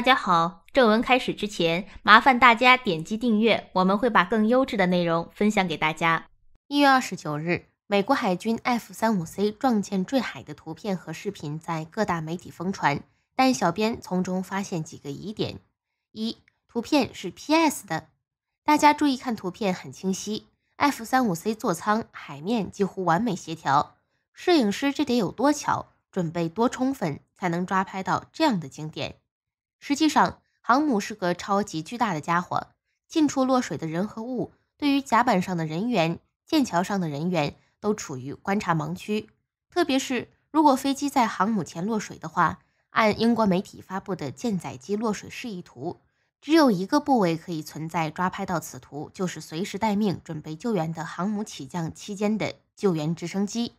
大家好，正文开始之前，麻烦大家点击订阅，我们会把更优质的内容分享给大家。一月二十九日，美国海军 F 三五 C 撞舰坠海的图片和视频在各大媒体疯传，但小编从中发现几个疑点：一、图片是 PS 的，大家注意看图片很清晰，F 三五 C 座舱海面几乎完美协调，摄影师这得有多巧，准备多充分，才能抓拍到这样的景点。实际上，航母是个超级巨大的家伙，近处落水的人和物，对于甲板上的人员、舰桥上的人员，都处于观察盲区。特别是如果飞机在航母前落水的话，按英国媒体发布的舰载机落水示意图，只有一个部位可以存在抓拍到此图，就是随时待命准备救援的航母起降期间的救援直升机。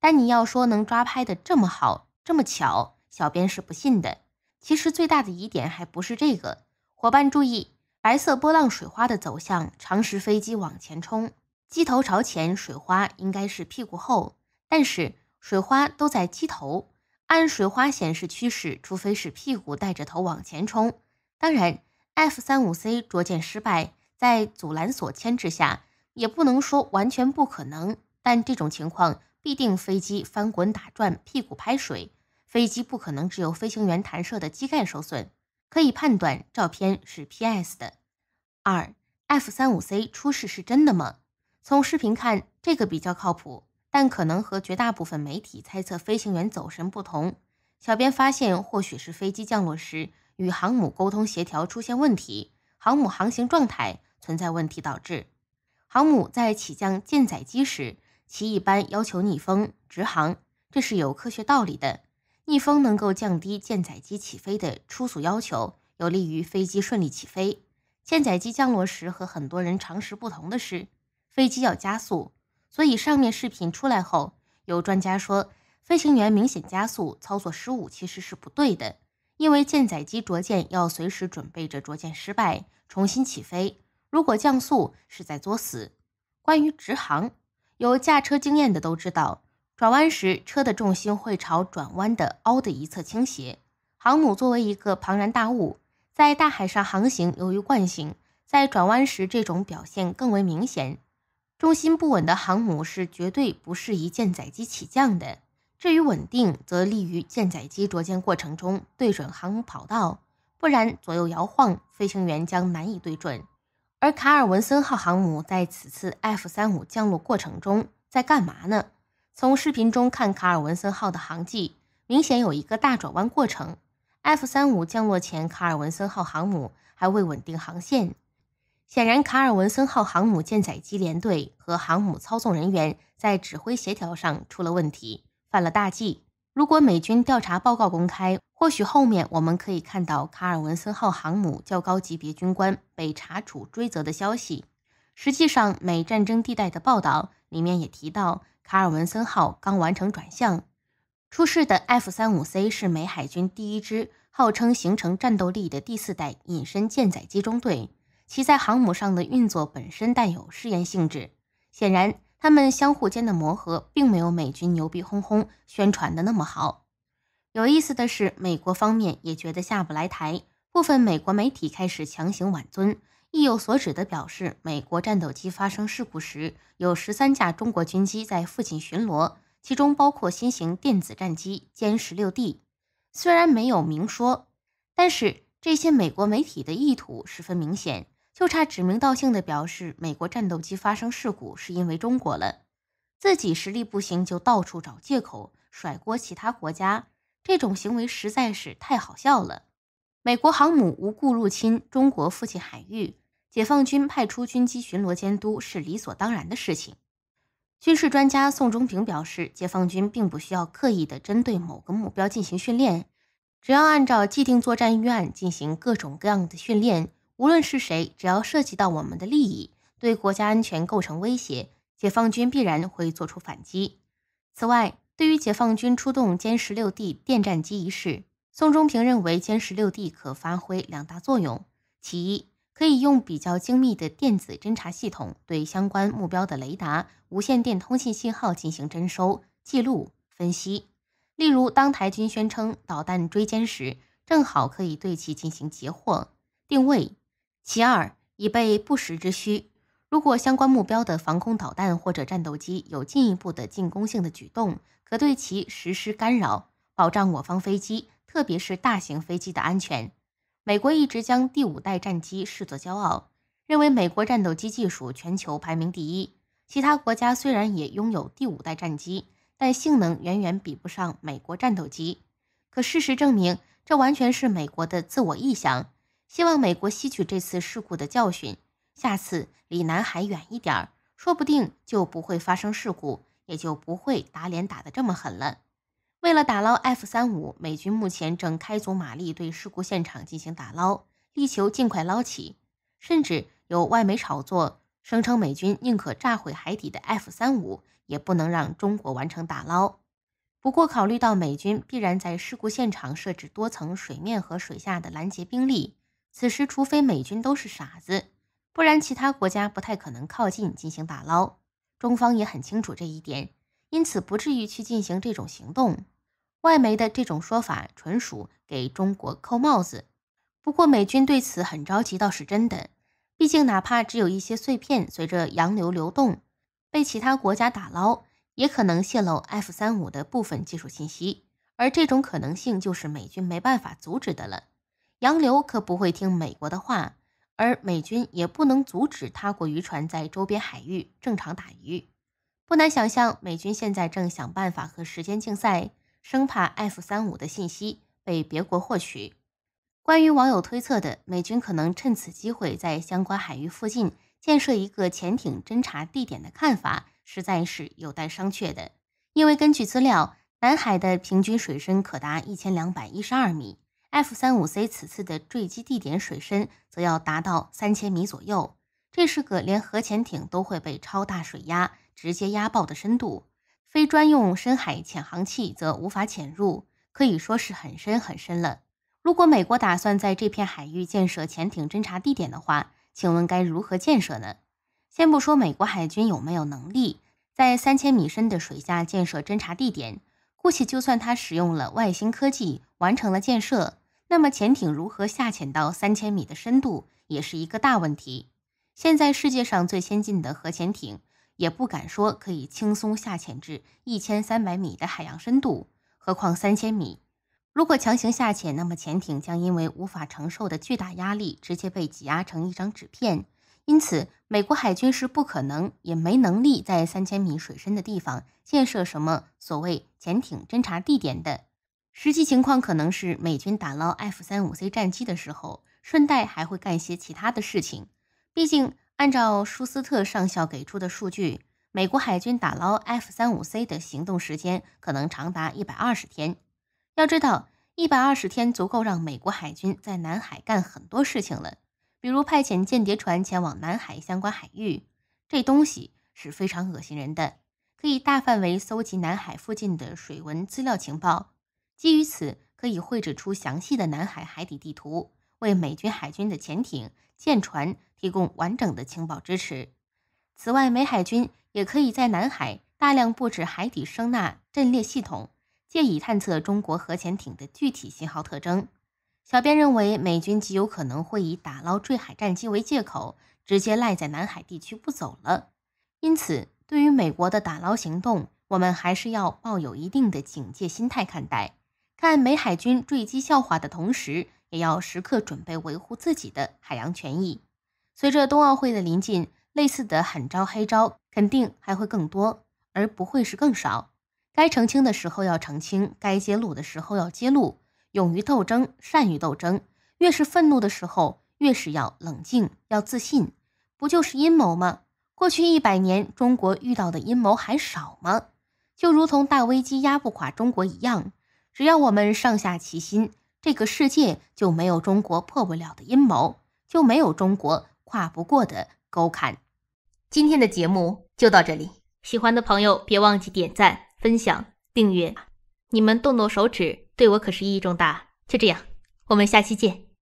但你要说能抓拍的这么好，这么巧，小编是不信的。其实最大的疑点还不是这个，伙伴注意，白色波浪水花的走向，常识飞机往前冲，机头朝前，水花应该是屁股后，但是水花都在机头，按水花显示趋势，除非是屁股带着头往前冲。当然，F 三五 C 着舰失败，在阻拦索牵制下，也不能说完全不可能，但这种情况必定飞机翻滚打转，屁股拍水。飞机不可能只有飞行员弹射的机盖受损，可以判断照片是 P S 的。二 F 三五 C 出事是真的吗？从视频看，这个比较靠谱，但可能和绝大部分媒体猜测飞行员走神不同。小编发现，或许是飞机降落时与航母沟通协调出现问题，航母航行状态存在问题导致。航母在起降舰载机时，其一般要求逆风直航，这是有科学道理的。逆风能够降低舰载机起飞的初速要求，有利于飞机顺利起飞。舰载机降落时和很多人常识不同的是，飞机要加速，所以上面视频出来后，有专家说飞行员明显加速操作失误，其实是不对的，因为舰载机着舰要随时准备着着舰失败重新起飞。如果降速是在作死。关于直航，有驾车经验的都知道。转弯时，车的重心会朝转弯的凹的一侧倾斜。航母作为一个庞然大物，在大海上航行，由于惯性，在转弯时这种表现更为明显。重心不稳的航母是绝对不适宜舰载机起降的。至于稳定，则利于舰载机着舰过程中对准航母跑道，不然左右摇晃，飞行员将难以对准。而卡尔文森号航母在此次 F 三五降落过程中在干嘛呢？从视频中看，卡尔文森号的航迹明显有一个大转弯过程。F 三五降落前，卡尔文森号航母还未稳定航线。显然，卡尔文森号航母舰载机联队和航母操纵人员在指挥协调上出了问题，犯了大忌。如果美军调查报告公开，或许后面我们可以看到卡尔文森号航母较高级别军官被查处追责的消息。实际上，《美战争地带》的报道里面也提到。卡尔文森号刚完成转向，出事的 F-35C 是美海军第一支号称形成战斗力的第四代隐身舰载机中队，其在航母上的运作本身带有试验性质。显然，他们相互间的磨合并没有美军牛逼哄哄宣传的那么好。有意思的是，美国方面也觉得下不来台，部分美国媒体开始强行挽尊。意有所指地表示，美国战斗机发生事故时，有十三架中国军机在附近巡逻，其中包括新型电子战机歼十六 D。虽然没有明说，但是这些美国媒体的意图十分明显，就差指名道姓地表示美国战斗机发生事故是因为中国了。自己实力不行就到处找借口甩锅其他国家，这种行为实在是太好笑了。美国航母无故入侵中国附近海域。解放军派出军机巡逻监督是理所当然的事情。军事专家宋忠平表示，解放军并不需要刻意的针对某个目标进行训练，只要按照既定作战预案进行各种各样的训练。无论是谁，只要涉及到我们的利益，对国家安全构成威胁，解放军必然会做出反击。此外，对于解放军出动歼十六 D 电战机一事，宋忠平认为歼十六 D 可发挥两大作用，其一。可以用比较精密的电子侦察系统对相关目标的雷达、无线电通信信号进行侦收、记录、分析。例如，当台军宣称导弹追歼时，正好可以对其进行截获、定位。其二，以备不时之需。如果相关目标的防空导弹或者战斗机有进一步的进攻性的举动，可对其实施干扰，保障我方飞机，特别是大型飞机的安全。美国一直将第五代战机视作骄傲，认为美国战斗机技术全球排名第一。其他国家虽然也拥有第五代战机，但性能远远比不上美国战斗机。可事实证明，这完全是美国的自我臆想。希望美国吸取这次事故的教训，下次离南海远一点儿，说不定就不会发生事故，也就不会打脸打得这么狠了。为了打捞 F 三五，美军目前正开足马力对事故现场进行打捞，力求尽快捞起。甚至有外媒炒作，声称美军宁可炸毁海底的 F 三五，也不能让中国完成打捞。不过，考虑到美军必然在事故现场设置多层水面和水下的拦截兵力，此时除非美军都是傻子，不然其他国家不太可能靠近进行打捞。中方也很清楚这一点，因此不至于去进行这种行动。外媒的这种说法纯属给中国扣帽子。不过美军对此很着急，倒是真的。毕竟哪怕只有一些碎片随着洋流流动，被其他国家打捞，也可能泄露 F 三五的部分技术信息。而这种可能性就是美军没办法阻止的了。洋流可不会听美国的话，而美军也不能阻止他国渔船在周边海域正常打鱼。不难想象，美军现在正想办法和时间竞赛。生怕 F 三五的信息被别国获取。关于网友推测的美军可能趁此机会在相关海域附近建设一个潜艇侦察地点的看法，实在是有待商榷的。因为根据资料，南海的平均水深可达一千两百一十二米，F 三五 C 此次的坠机地点水深则要达到三千米左右，这是个连核潜艇都会被超大水压直接压爆的深度。非专用深海潜航器则无法潜入，可以说是很深很深了。如果美国打算在这片海域建设潜艇侦察地点的话，请问该如何建设呢？先不说美国海军有没有能力在三千米深的水下建设侦察地点，姑且就算它使用了外星科技完成了建设，那么潜艇如何下潜到三千米的深度也是一个大问题。现在世界上最先进的核潜艇。也不敢说可以轻松下潜至一千三百米的海洋深度，何况三千米？如果强行下潜，那么潜艇将因为无法承受的巨大压力，直接被挤压成一张纸片。因此，美国海军是不可能也没能力在三千米水深的地方建设什么所谓潜艇侦察地点的。实际情况可能是美军打捞 F 三五 C 战机的时候，顺带还会干些其他的事情。毕竟。按照舒斯特上校给出的数据，美国海军打捞 F 三五 C 的行动时间可能长达一百二十天。要知道，一百二十天足够让美国海军在南海干很多事情了，比如派遣间谍船前往南海相关海域。这东西是非常恶心人的，可以大范围搜集南海附近的水文资料情报，基于此可以绘制出详细的南海海底地图。为美军海军的潜艇舰船提供完整的情报支持。此外，美海军也可以在南海大量布置海底声纳阵列系统，借以探测中国核潜艇的具体信号特征。小编认为，美军极有可能会以打捞坠海战机为借口，直接赖在南海地区不走了。因此，对于美国的打捞行动，我们还是要抱有一定的警戒心态看待。看美海军坠机笑话的同时。也要时刻准备维护自己的海洋权益。随着冬奥会的临近，类似的狠招黑招肯定还会更多，而不会是更少。该澄清的时候要澄清，该揭露的时候要揭露。勇于斗争，善于斗争。越是愤怒的时候，越是要冷静，要自信。不就是阴谋吗？过去一百年，中国遇到的阴谋还少吗？就如同大危机压不垮中国一样，只要我们上下齐心。这个世界就没有中国破不了的阴谋，就没有中国跨不过的沟坎。今天的节目就到这里，喜欢的朋友别忘记点赞、分享、订阅。你们动动手指，对我可是意义重大。就这样，我们下期见。